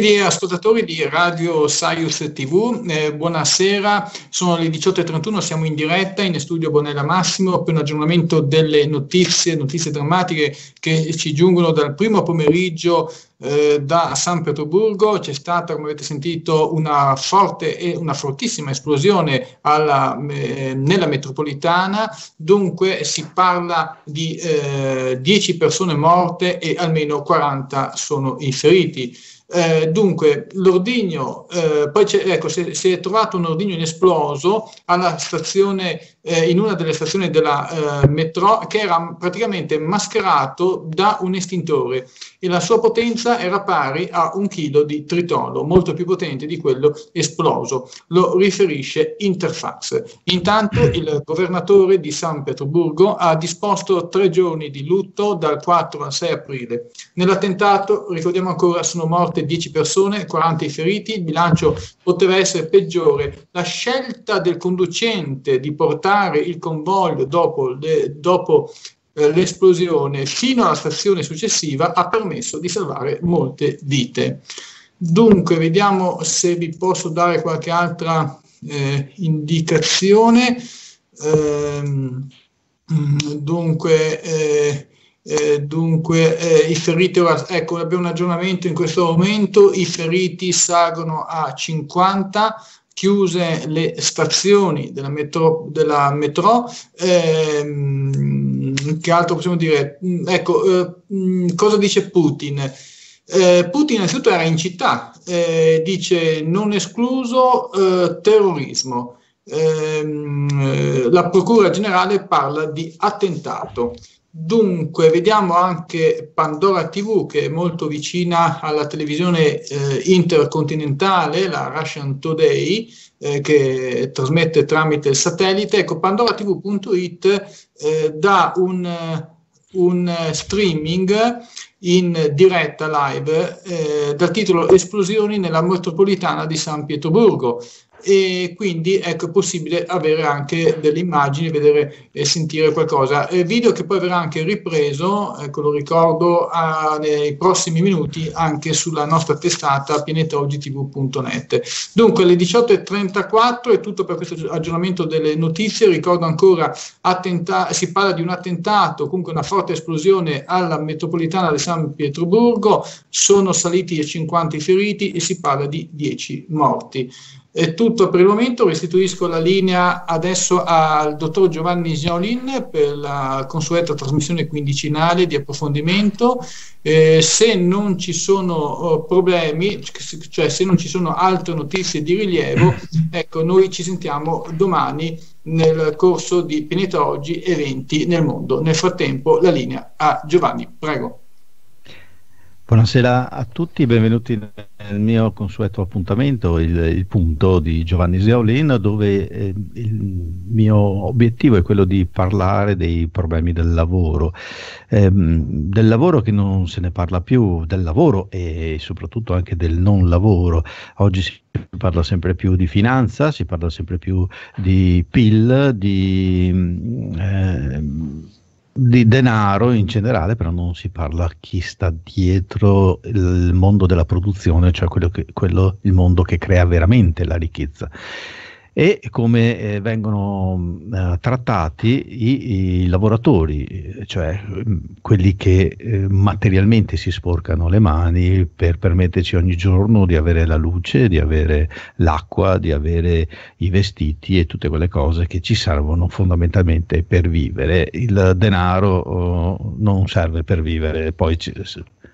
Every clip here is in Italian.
gentili ascoltatori di Radio Saius TV, eh, buonasera, sono le 18.31, siamo in diretta in studio Bonella Massimo per un aggiornamento delle notizie, notizie drammatiche che ci giungono dal primo pomeriggio eh, da San Pietroburgo. C'è stata, come avete sentito, una forte e una fortissima esplosione alla, eh, nella metropolitana, dunque si parla di 10 eh, persone morte e almeno 40 sono i feriti. Eh, dunque, l'ordigno, eh, poi ecco, si, si, è trovato un ordigno inesploso alla stazione, eh, in una delle stazioni della eh, metro che era praticamente mascherato da un estintore e la sua potenza era pari a un chilo di tritolo, molto più potente di quello esploso. Lo riferisce Interfax. Intanto il governatore di San Pietroburgo ha disposto tre giorni di lutto dal 4 al 6 aprile. Nell'attentato, ricordiamo ancora, sono morti morte 10 persone, 40 i feriti, il bilancio poteva essere peggiore. La scelta del conducente di portare il convoglio dopo, le, dopo eh, l'esplosione fino alla stazione successiva ha permesso di salvare molte vite. Dunque, vediamo se vi posso dare qualche altra eh, indicazione. Ehm, dunque, eh, eh, dunque, eh, i feriti, ora, ecco, abbiamo un aggiornamento in questo momento, i feriti salgono a 50, chiuse le stazioni della metro, della metro ehm, che altro possiamo dire? Mm, ecco, eh, mm, cosa dice Putin? Eh, Putin innanzitutto era in città, eh, dice non escluso eh, terrorismo, ehm, la Procura Generale parla di attentato. Dunque, vediamo anche Pandora TV che è molto vicina alla televisione eh, intercontinentale, la Russian Today, eh, che trasmette tramite il satellite. Ecco, pandoratv.it eh, dà un, eh, un, streaming in diretta live eh, dal titolo Esplosioni nella metropolitana di San Pietroburgo e quindi ecco, è possibile avere anche delle immagini, vedere e sentire qualcosa. Eh, video che poi verrà anche ripreso, ecco, lo ricordo, a, nei prossimi minuti anche sulla nostra testata pianetaogitv.net. Dunque alle 18.34 è tutto per questo aggiornamento delle notizie, ricordo ancora, attenta- si parla di un attentato, comunque una forte esplosione alla metropolitana di San Pietroburgo, sono saliti 50 feriti e si parla di 10 morti. È tutto per il momento, restituisco la linea adesso al dottor Giovanni Giolin per la consueta trasmissione quindicinale di approfondimento. Eh, se non ci sono oh, problemi, cioè se non ci sono altre notizie di rilievo, ecco, noi ci sentiamo domani nel corso di Pianeta Eventi nel Mondo. Nel frattempo la linea a Giovanni, prego. Buonasera a tutti, benvenuti nel mio consueto appuntamento, il, il punto di Giovanni Seolin, dove eh, il mio obiettivo è quello di parlare dei problemi del lavoro, ehm, del lavoro che non se ne parla più, del lavoro e soprattutto anche del non lavoro. Oggi si parla sempre più di finanza, si parla sempre più di PIL, di mm, eh, di denaro in generale, però non si parla chi sta dietro il mondo della produzione, cioè quello che, quello, il mondo che crea veramente la ricchezza e come eh, vengono mm, eh, trattati i, i, lavoratori, eh, cioè mm, quelli che eh, materialmente si sporcano le mani per permetterci ogni giorno di avere la luce, di avere l'acqua, di avere i vestiti e tutte quelle cose che ci servono fondamentalmente per vivere. Il denaro oh, non serve per vivere, poi ci,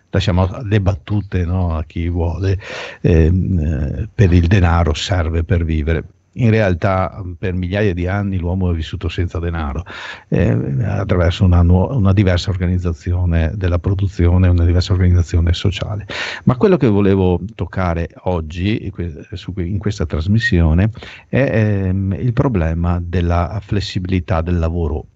lasciamo le battute no, a chi vuole, ehm, eh, per il denaro serve per vivere in realtà mm, per migliaia di anni l'uomo è vissuto senza denaro eh, attraverso una, nu- una, diversa organizzazione della produzione, una diversa organizzazione sociale. Ma quello che volevo toccare oggi in questa trasmissione è ehm, il problema della flessibilità del lavoro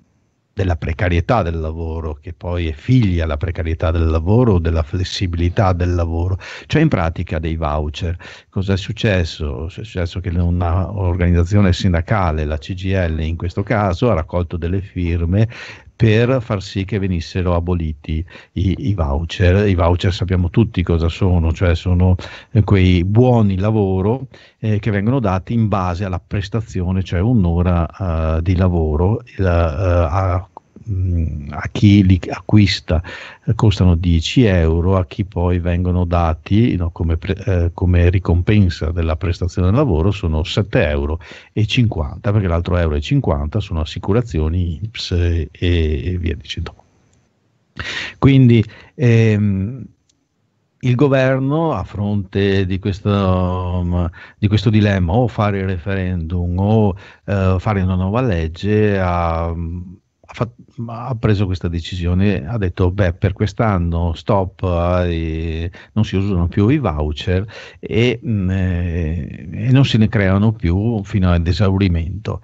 della precarietà del lavoro, che poi è figlia della precarietà del lavoro, della flessibilità del lavoro, cioè in pratica dei voucher. Cosa è successo? È successo che un'organizzazione sindacale, la CGL in questo caso, ha raccolto delle firme per far sì che venissero aboliti i, i, voucher. I voucher sappiamo tutti cosa sono, cioè sono eh, quei buoni lavoro eh, che vengono dati in base alla prestazione, cioè un'ora eh, di lavoro eh, a mh, a chi li acquista eh, costano 10 euro, a chi poi vengono dati no, come, pre, eh, come, ricompensa della prestazione del lavoro sono 7,50 euro, perché l'altro euro e 50 sono assicurazioni, IPS e, e via dicendo. Quindi ehm, il governo a fronte di questo, mm, di questo, dilemma o fare il referendum o eh, fare una nuova legge ha mm, ha, fatto, ha, preso questa decisione, ha detto beh per quest'anno stop, eh, non si usano più i voucher e, mh, mm, eh, e non se ne creano più fino ad esaurimento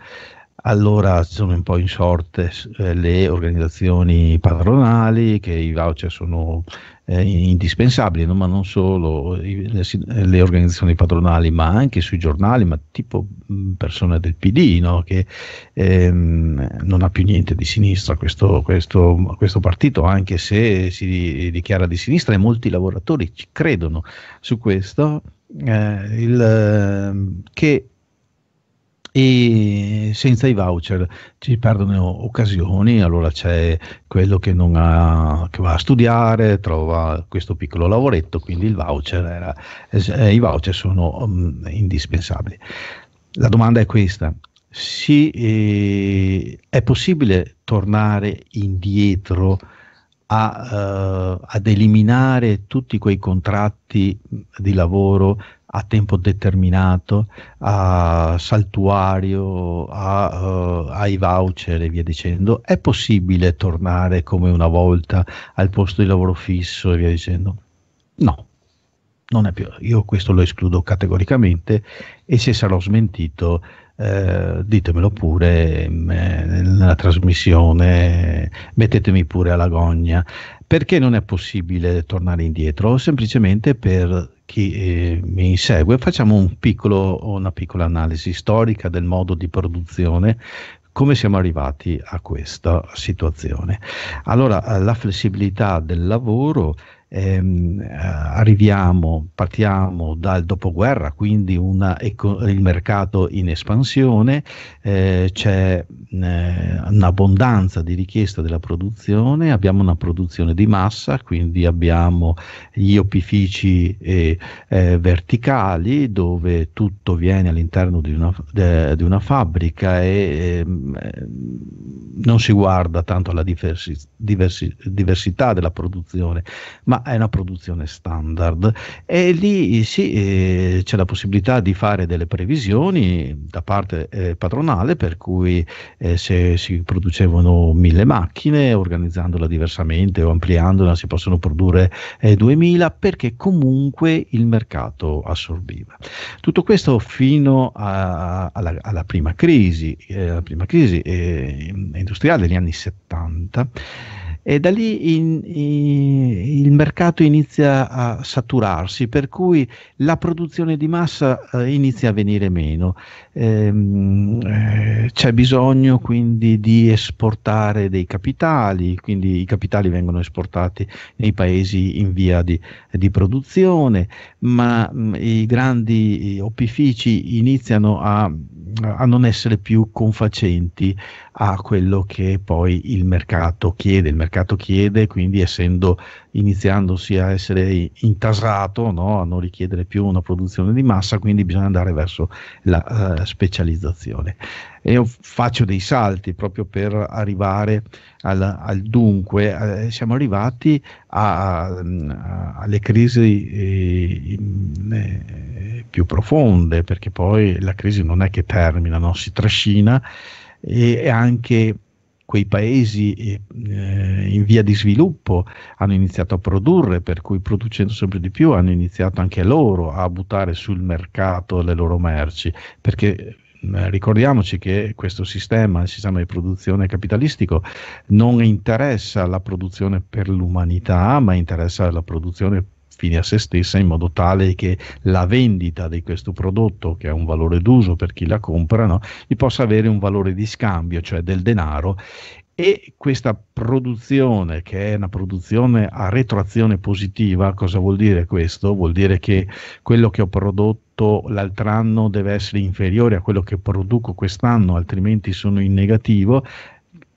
allora sono un po' in sorte eh, le organizzazioni padronali che i voucher sono eh, indispensabili, no? ma non solo le, le, organizzazioni padronali, ma anche sui giornali, ma tipo mm, persone del PD no? che ehm, non ha più niente di sinistra questo, questo, questo, partito, anche se si dichiara di sinistra e molti lavoratori ci credono su questo, eh, il, ehm, che e senza i voucher ci perdono occasioni, allora c'è quello che, non ha, che va a studiare, trova questo piccolo lavoretto, quindi il voucher era, eh, i voucher sono um, indispensabili. La domanda è questa, sì, eh, è possibile tornare indietro a, eh, ad eliminare tutti quei contratti di lavoro a tempo determinato, a saltuario, a, uh, ai voucher e via dicendo, è possibile tornare come una volta al posto di lavoro fisso e via dicendo? No, non è più. Io questo lo escludo categoricamente e se sarò smentito eh, ditemelo pure mm, eh, nella trasmissione, mettetemi pure alla gogna. Perché non è possibile tornare indietro? Semplicemente per chi eh, mi segue, facciamo un piccolo, una piccola analisi storica del modo di produzione come siamo arrivati a questa situazione? Allora, eh, la flessibilità del lavoro ehm, eh, arriviamo, partiamo dal dopoguerra, quindi una, il mercato in espansione, eh, c'è eh, un'abbondanza di richiesta della produzione, abbiamo una produzione di massa, quindi abbiamo gli opifici eh, verticali dove tutto viene all'interno di una, de, di una fabbrica e ehm, non si guarda tanto alla diversi, diversi, diversità della produzione, ma è una produzione standard e lì eh, sì, eh, c'è la possibilità di fare delle previsioni da parte eh, padronale per cui eh, se si producevano mille macchine organizzandola diversamente o ampliandola si possono produrre 2000 eh, perché comunque il mercato assorbiva. Tutto questo fino a, alla, alla, prima crisi, eh, la prima crisi industriale degli anni 70 e da lì in, in, il mercato inizia a saturarsi, per cui la produzione di massa eh, inizia a venire meno. Ehm, eh, c'è bisogno quindi di esportare dei capitali, quindi i capitali vengono esportati nei paesi in via di, di produzione, ma mh, mm, i grandi opifici iniziano a, a non essere più confacenti a quello che poi il mercato chiede, il mercato mercato chiede, quindi essendo iniziandosi a essere intasato, no? a non richiedere più una produzione di massa, quindi bisogna andare verso la uh, specializzazione. E io faccio dei salti proprio per arrivare al, al dunque, eh, siamo arrivati a, a, alle crisi eh, eh più profonde, perché poi la crisi non è che termina, no? si trascina e, e anche quei paesi eh, in via di sviluppo, hanno iniziato a produrre, per cui producendo sempre di più hanno iniziato anche loro a buttare sul mercato le loro merci, perché eh, ricordiamoci che questo sistema, il sistema di produzione capitalistico, non interessa la produzione per l'umanità, ma interessa la produzione fine a se stessa in modo tale che la vendita di questo prodotto, che ha un valore d'uso per chi la compra, no, gli possa avere un valore di scambio, cioè del denaro, e questa produzione, che è una produzione a retroazione positiva, cosa vuol dire questo? Vuol dire che quello che ho prodotto l'altro anno deve essere inferiore a quello che produco quest'anno, altrimenti sono in negativo.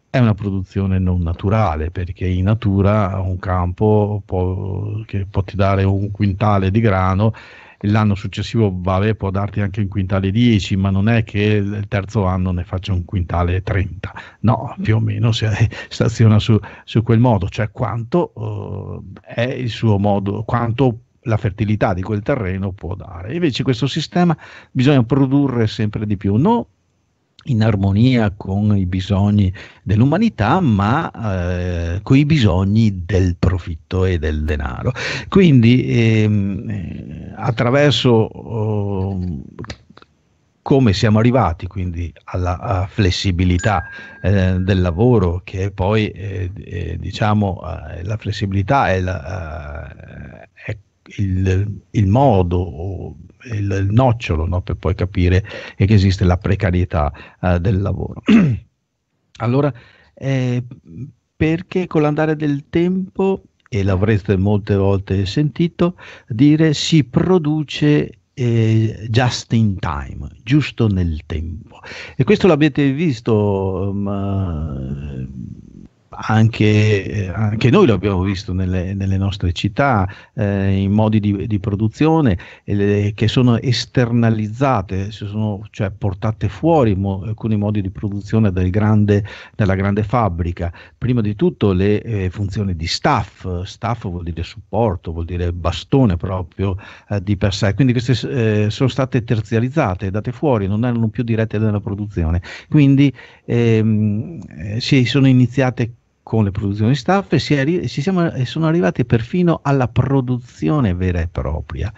È una produzione non naturale perché in natura un campo può, che può ti dare un quintale di grano l'anno successivo vabbè, può darti anche un quintale 10, ma non è che il terzo anno ne faccia un quintale 30, no, più o meno si staziona su, su quel modo, cioè quanto uh, è il suo modo, quanto la fertilità di quel terreno può dare. Invece questo sistema bisogna produrre sempre di più, no in armonia con i bisogni dell'umanità, ma eh, con i bisogni del profitto e del denaro. Quindi ehm, eh, attraverso oh, come siamo arrivati quindi alla flessibilità eh, del lavoro, che poi eh, eh diciamo eh, la flessibilità è, la, è il, il, modo il nocciolo no? per poi capire che esiste la precarietà eh, del lavoro. allora, eh, perché con l'andare del tempo, e l'avrete molte volte sentito, dire si produce eh, just in time, giusto nel tempo. E questo l'avete visto... Um, anche, eh, anche, noi lo abbiamo visto nelle, nelle nostre città, eh, in modi di, di produzione eh, che sono esternalizzate, sono, cioè portate fuori mo, alcuni modi di produzione del grande, della grande fabbrica. Prima di tutto le eh, funzioni di staff, staff vuol dire supporto, vuol dire bastone proprio eh, di per sé, quindi queste eh, sono state terzializzate, date fuori, non erano più dirette nella produzione. Quindi ehm, si sono iniziate con le produzioni staff si, arri- si siamo, sono arrivati perfino alla produzione vera e propria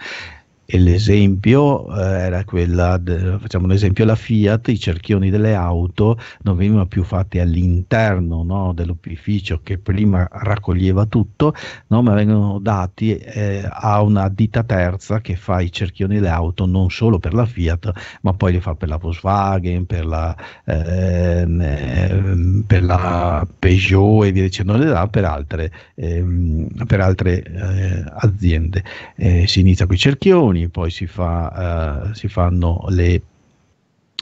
e l'esempio eh, era quella, de, facciamo un esempio, la Fiat, i cerchioni delle auto non venivano più fatti all'interno no, dell'ufficio che prima raccoglieva tutto, no, ma vengono dati eh, a una ditta terza che fa i cerchioni delle auto non solo per la Fiat, ma poi li fa per la Volkswagen, per la, eh, per la Peugeot e via dicendo, le dà per altre, ehm, per altre eh, aziende. Eh, si inizia con i cerchioni, trazioni, poi si, fa, eh, si fanno le,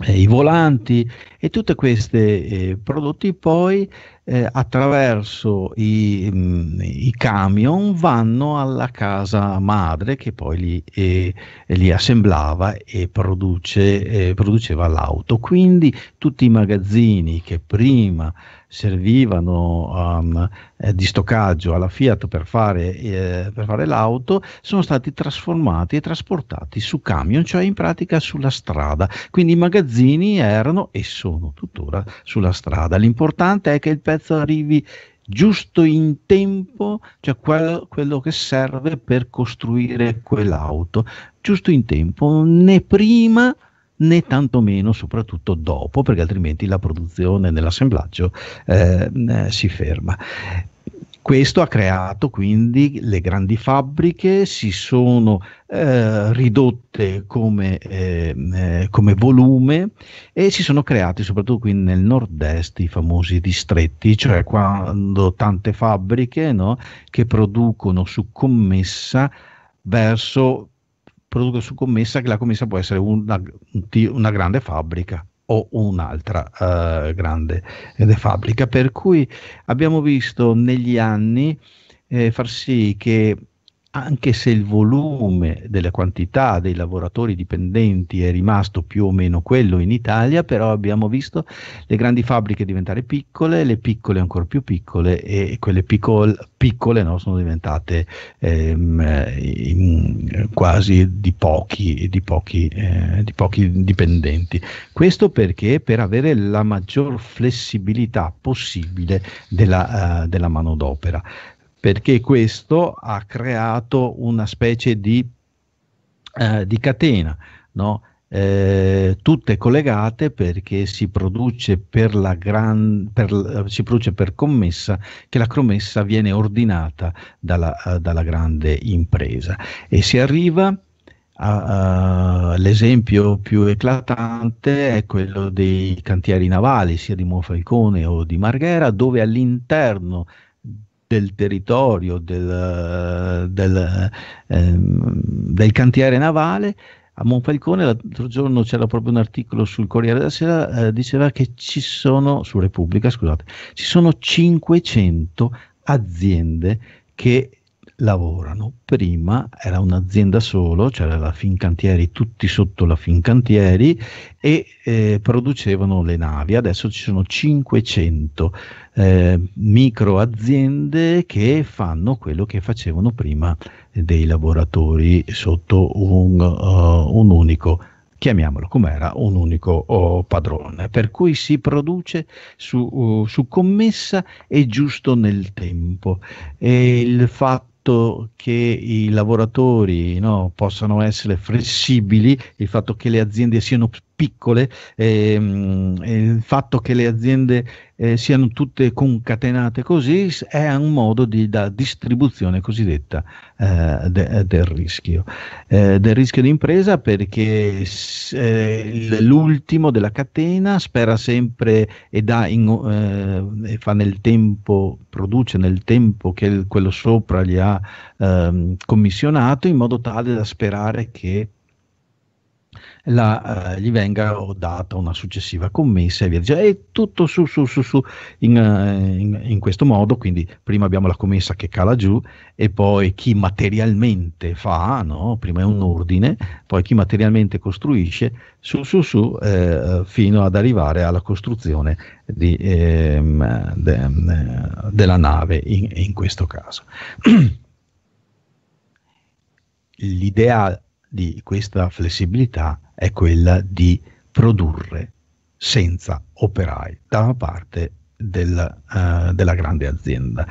eh, i volanti e tutti questi eh, prodotti poi eh, attraverso i, mh, mm, i, camion vanno alla casa madre che poi li, eh, li assemblava e produce, eh, produceva l'auto. Quindi tutti i magazzini che prima servivano um, eh, di stoccaggio alla Fiat per fare, eh, per fare, l'auto sono stati trasformati e trasportati su camion, cioè in pratica sulla strada. Quindi i magazzini erano e sono tuttora sulla strada. L'importante è che il pezzo pezzo arrivi giusto in tempo, cioè quello, quello, che serve per costruire quell'auto, giusto in tempo, né prima né tantomeno soprattutto dopo, perché altrimenti la produzione nell'assemblaggio eh, eh si ferma. Questo ha creato quindi le grandi fabbriche, si sono eh, ridotte come, ehm, eh, come, volume e si sono creati soprattutto qui nel nord-est i famosi distretti, cioè quando tante fabbriche no, che producono su commessa verso producono su commessa che la commessa può essere una, una grande fabbrica o un'altra eh, grande eh, fabbrica. Per cui abbiamo visto negli anni eh, far sì che anche se il volume della quantità dei lavoratori dipendenti è rimasto più o meno quello in Italia, però abbiamo visto le grandi fabbriche diventare piccole, le piccole ancora più piccole e quelle piccol- piccole no, sono diventate ehm, quasi di pochi, di, pochi, eh, di pochi dipendenti. Questo perché per avere la maggior flessibilità possibile della, eh, della manodopera perché questo ha creato una specie di, eh, di catena, no? eh, tutte collegate perché si produce per, la gran, per, si produce per commessa che la commessa viene ordinata dalla, eh, dalla grande impresa e si arriva Uh, l'esempio più eclatante è quello dei cantieri navali, sia di Monfalcone o di Marghera, dove all'interno del territorio, del, del, ehm, del cantiere navale, a Monfalcone l'altro giorno c'era proprio un articolo sul Corriere della Sera, eh, diceva che ci sono, su Repubblica scusate, ci sono 500 aziende che lavorano. Prima era un'azienda solo, c'era la Fincantieri, tutti sotto la Fincantieri e eh, producevano le navi. Adesso ci sono 500 aziende eh, micro aziende che fanno quello che facevano prima dei lavoratori sotto un, uh, un unico chiamiamolo come era un unico oh, padrone, per cui si produce su, uh, su, commessa e giusto nel tempo. E il fatto che i lavoratori no, possano essere flessibili, il fatto che le aziende siano piccole, ehm, il fatto che le aziende eh, siano tutte concatenate così è un modo di da distribuzione cosiddetta eh, de, del rischio, eh, del rischio d'impresa impresa perché eh, l'ultimo della catena spera sempre e, in, eh, e fa nel tempo, produce nel tempo che quello sopra gli ha ehm, commissionato in modo tale da sperare che la, eh, gli venga data una successiva commessa e via dicendo. È tutto su, su, su, su in, eh, in, in, questo modo, quindi prima abbiamo la commessa che cala giù e poi chi materialmente fa, no? prima è un mm. ordine, poi chi materialmente costruisce, su su su eh, fino ad arrivare alla costruzione di, ehm, de, eh, della nave in, in questo caso. l'idea di questa flessibilità è quella di produrre senza operai da una parte del, uh, della grande azienda.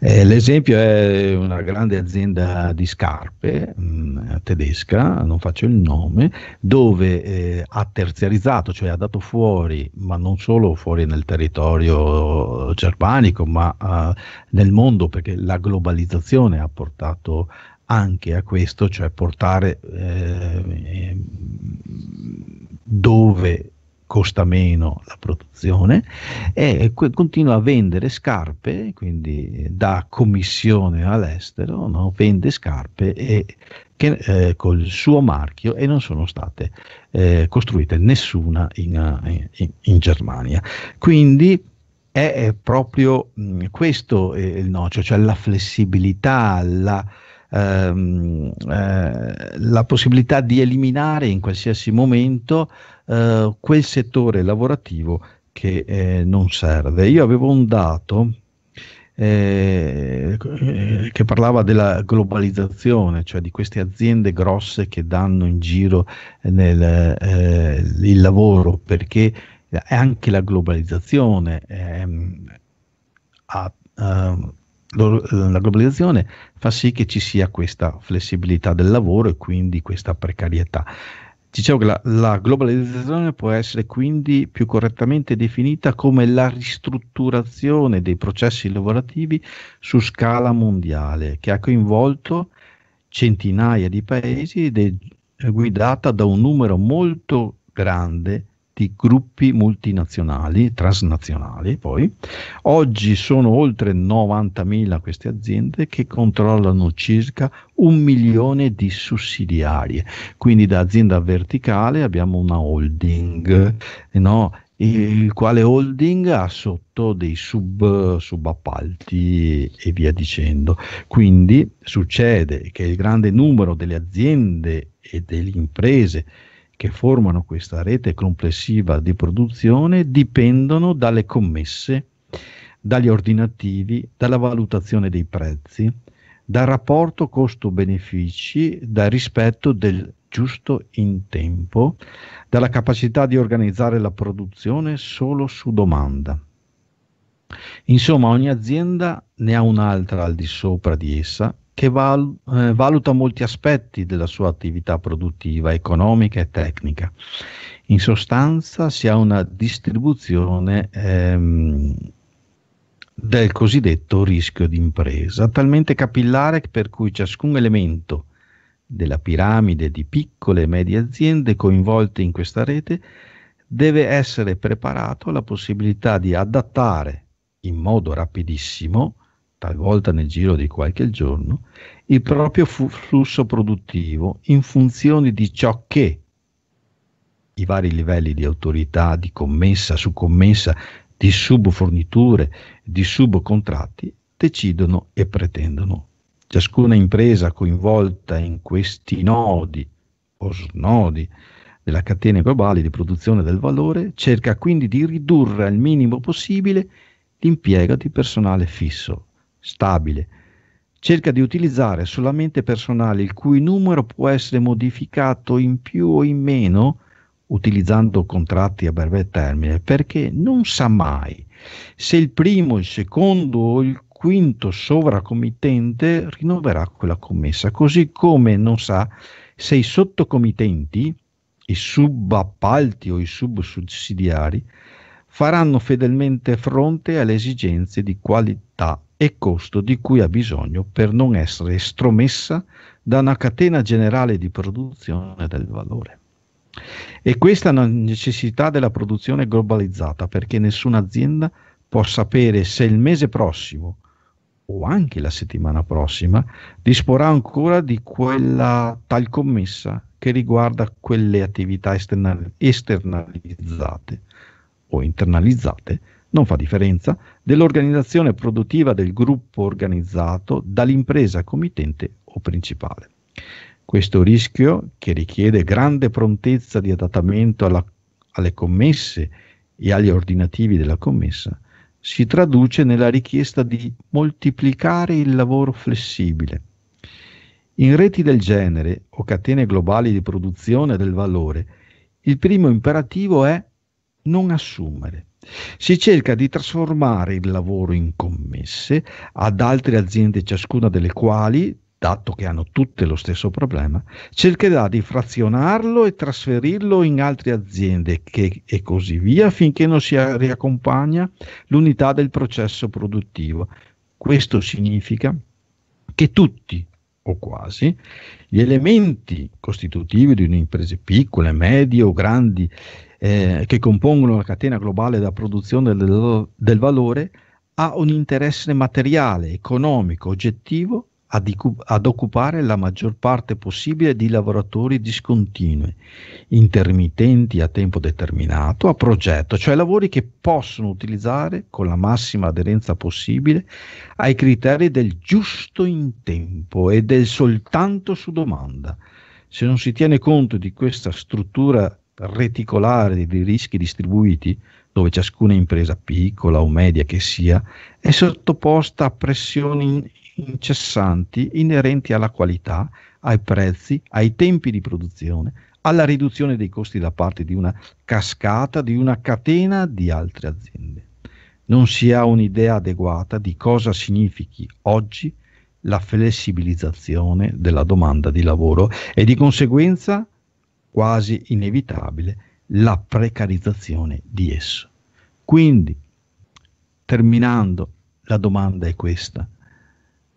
Eh, l'esempio è una grande azienda di scarpe mh, mm, tedesca, non faccio il nome, dove eh, ha terziarizzato, cioè ha dato fuori, ma non solo fuori nel territorio germanico, ma uh, nel mondo, perché la globalizzazione ha portato anche a questo, cioè portare eh, dove costa meno la produzione e continua a vendere scarpe, quindi da commissione all'estero, no? vende scarpe e, che, eh, col suo marchio e non sono state eh, costruite nessuna in, eh, in, in Germania. Quindi è, è proprio mh, questo il nocio, cioè la flessibilità, la ehm, eh, la possibilità di eliminare in qualsiasi momento eh, quel settore lavorativo che eh, non serve. Io avevo un dato eh, eh, che parlava della globalizzazione, cioè di queste aziende grosse che danno in giro nel, eh, il lavoro, perché anche la globalizzazione ehm, ha Uh, eh, la globalizzazione fa sì che ci sia questa flessibilità del lavoro e quindi questa precarietà. Dicevo che la, la, globalizzazione può essere quindi più correttamente definita come la ristrutturazione dei processi lavorativi su scala mondiale, che ha coinvolto centinaia di paesi ed è guidata da un numero molto grande di cosiddetti gruppi multinazionali, transnazionali poi. Oggi sono oltre 90.000 queste aziende che controllano circa un milione di sussidiarie, quindi da azienda verticale abbiamo una holding, eh, no? il quale holding ha sotto dei sub, subappalti e via dicendo. Quindi succede che il grande numero delle aziende e delle imprese che formano questa rete complessiva di produzione dipendono dalle commesse, dagli ordinativi, dalla valutazione dei prezzi, dal rapporto costo-benefici, dal rispetto del giusto in tempo, dalla capacità di organizzare la produzione solo su domanda. Insomma, ogni azienda ne ha un'altra al di sopra di essa che val- eh, valuta molti aspetti della sua attività produttiva, economica e tecnica. In sostanza si ha una distribuzione ehm, del cosiddetto rischio d'impresa, talmente capillare per cui ciascun elemento della piramide di piccole e medie aziende coinvolte in questa rete deve essere preparato alla possibilità di adattare in modo rapidissimo talvolta nel giro di qualche giorno, il proprio fu- flusso produttivo in funzione di ciò che i vari livelli di autorità, di commessa, subcommessa, di subforniture, di subcontratti decidono e pretendono. Ciascuna impresa coinvolta in questi nodi o snodi della catena globale di produzione del valore cerca quindi di ridurre al minimo possibile l'impiego di personale fisso, stabile. Cerca di utilizzare solamente personale il cui numero può essere modificato in più o in meno utilizzando contratti a breve termine perché non sa mai se il primo, il secondo o il quinto sovracomittente rinnoverà quella commessa, così come non sa se i sottocomitenti, i subappalti o i subsussidiari faranno fedelmente fronte alle esigenze di qualità e costo di cui ha bisogno per non essere estromessa da una catena generale di produzione del valore. E questa è una necessità della produzione globalizzata perché nessuna azienda può sapere se il mese prossimo o anche la settimana prossima disporrà ancora di quella tal commessa che riguarda quelle attività esternalizzate o internalizzate non fa differenza, dell'organizzazione produttiva del gruppo organizzato dall'impresa committente o principale. Questo rischio, che richiede grande prontezza di adattamento alla, alle commesse e agli ordinativi della commessa, si traduce nella richiesta di moltiplicare il lavoro flessibile. In reti del genere o catene globali di produzione del valore, il primo imperativo è non assumere si cerca di trasformare il lavoro in commesse ad altre aziende, ciascuna delle quali, dato che hanno tutte lo stesso problema, cercherà di frazionarlo e trasferirlo in altre aziende che, e così via finché non si riaccompagna l'unità del processo produttivo. Questo significa che tutti o quasi, gli elementi costitutivi di un'impresa piccole, medie o grandi eh, che compongono la catena globale della produzione del, del valore ha un interesse materiale, economico, oggettivo ad, ad, occupare la maggior parte possibile di lavoratori discontinui, intermittenti a tempo determinato, a progetto, cioè lavori che possono utilizzare con la massima aderenza possibile ai criteri del giusto in tempo e del soltanto su domanda. Se non si tiene conto di questa struttura reticolare dei rischi distribuiti, dove ciascuna impresa piccola o media che sia è sottoposta a pressioni incessanti inerenti alla qualità, ai prezzi, ai tempi di produzione, alla riduzione dei costi da parte di una cascata, di una catena di altre aziende. Non si ha un'idea adeguata di cosa significhi oggi la flessibilizzazione della domanda di lavoro e di conseguenza quasi inevitabile la precarizzazione di esso. Quindi, terminando, la domanda è questa.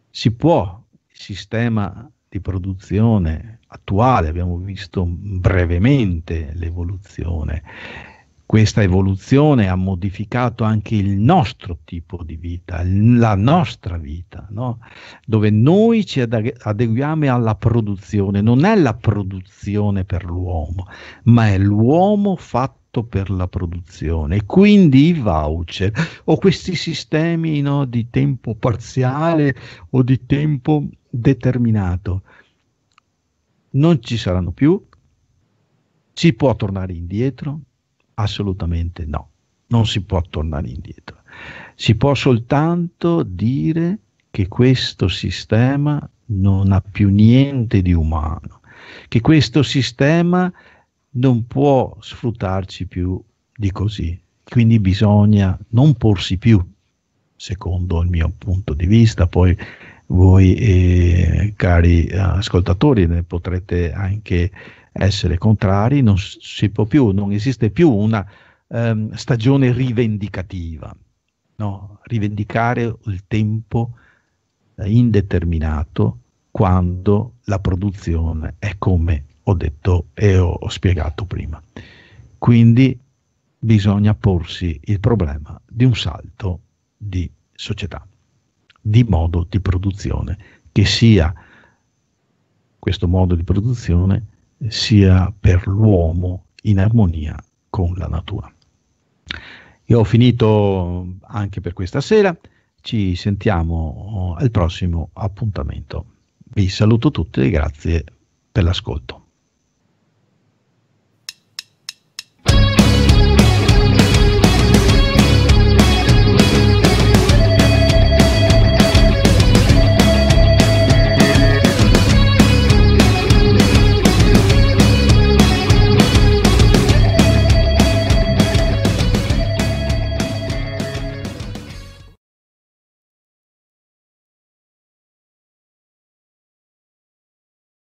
Si può il sistema di produzione attuale, abbiamo visto brevemente l'evoluzione, questa evoluzione ha modificato anche il nostro tipo di vita, la nostra vita, no? dove noi ci adeguiamo alla produzione. Non è la produzione per l'uomo, ma è l'uomo fatto per la produzione. E quindi i voucher o questi sistemi no, di tempo parziale o di tempo determinato non ci saranno più, si può tornare indietro, Assolutamente no, non si può tornare indietro. Si può soltanto dire che questo sistema non ha più niente di umano, che questo sistema non può sfruttarci più di così. Quindi bisogna non porsi più, secondo il mio punto di vista, poi voi eh, cari eh, ascoltatori ne potrete anche essere contrari, non si può più, non esiste più una um, stagione rivendicativa, no? rivendicare il tempo eh, indeterminato quando la produzione è come ho detto e ho, ho spiegato prima. Quindi bisogna porsi il problema di un salto di società, di modo di produzione, che sia questo modo di produzione sia per l'uomo in armonia con la natura. Io ho finito anche per questa sera, ci sentiamo eh, al prossimo appuntamento. Vi saluto tutti e grazie per l'ascolto.